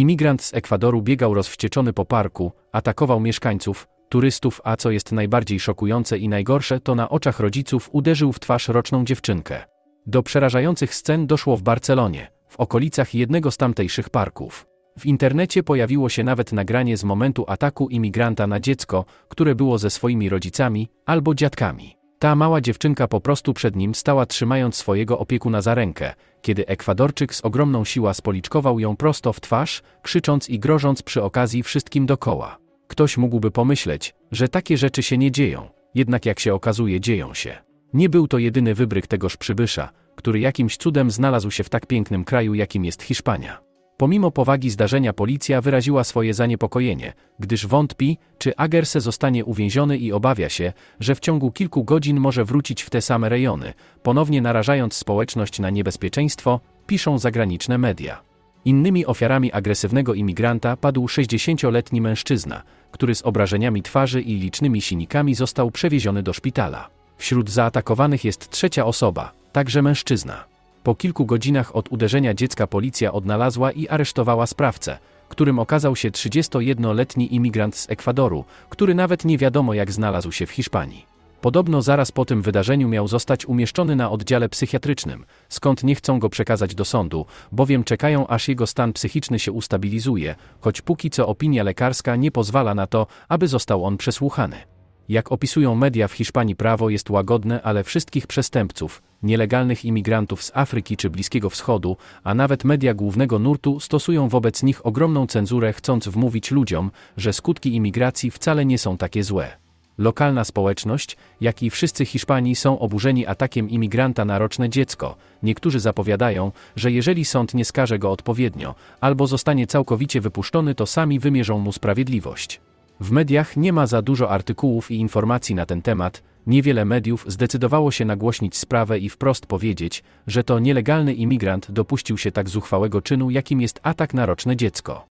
Imigrant z Ekwadoru biegał rozwścieczony po parku, atakował mieszkańców, turystów, a co jest najbardziej szokujące i najgorsze, to na oczach rodziców uderzył w twarz roczną dziewczynkę. Do przerażających scen doszło w Barcelonie, w okolicach jednego z tamtejszych parków. W internecie pojawiło się nawet nagranie z momentu ataku imigranta na dziecko, które było ze swoimi rodzicami albo dziadkami. Ta mała dziewczynka po prostu przed nim stała trzymając swojego opiekuna za rękę, kiedy Ekwadorczyk z ogromną siłą spoliczkował ją prosto w twarz, krzycząc i grożąc przy okazji wszystkim dokoła. Ktoś mógłby pomyśleć, że takie rzeczy się nie dzieją, jednak jak się okazuje dzieją się. Nie był to jedyny wybryk tegoż przybysza, który jakimś cudem znalazł się w tak pięknym kraju jakim jest Hiszpania. Pomimo powagi zdarzenia policja wyraziła swoje zaniepokojenie, gdyż wątpi, czy Agerse zostanie uwięziony i obawia się, że w ciągu kilku godzin może wrócić w te same rejony, ponownie narażając społeczność na niebezpieczeństwo, piszą zagraniczne media. Innymi ofiarami agresywnego imigranta padł 60-letni mężczyzna, który z obrażeniami twarzy i licznymi sinikami został przewieziony do szpitala. Wśród zaatakowanych jest trzecia osoba, także mężczyzna. Po kilku godzinach od uderzenia dziecka policja odnalazła i aresztowała sprawcę, którym okazał się 31-letni imigrant z Ekwadoru, który nawet nie wiadomo jak znalazł się w Hiszpanii. Podobno zaraz po tym wydarzeniu miał zostać umieszczony na oddziale psychiatrycznym, skąd nie chcą go przekazać do sądu, bowiem czekają aż jego stan psychiczny się ustabilizuje, choć póki co opinia lekarska nie pozwala na to, aby został on przesłuchany. Jak opisują media w Hiszpanii prawo jest łagodne, ale wszystkich przestępców, nielegalnych imigrantów z Afryki czy Bliskiego Wschodu, a nawet media głównego nurtu stosują wobec nich ogromną cenzurę, chcąc wmówić ludziom, że skutki imigracji wcale nie są takie złe. Lokalna społeczność, jak i wszyscy Hiszpanii są oburzeni atakiem imigranta na roczne dziecko. Niektórzy zapowiadają, że jeżeli sąd nie skaże go odpowiednio, albo zostanie całkowicie wypuszczony, to sami wymierzą mu sprawiedliwość. W mediach nie ma za dużo artykułów i informacji na ten temat, niewiele mediów zdecydowało się nagłośnić sprawę i wprost powiedzieć, że to nielegalny imigrant dopuścił się tak zuchwałego czynu, jakim jest atak na roczne dziecko.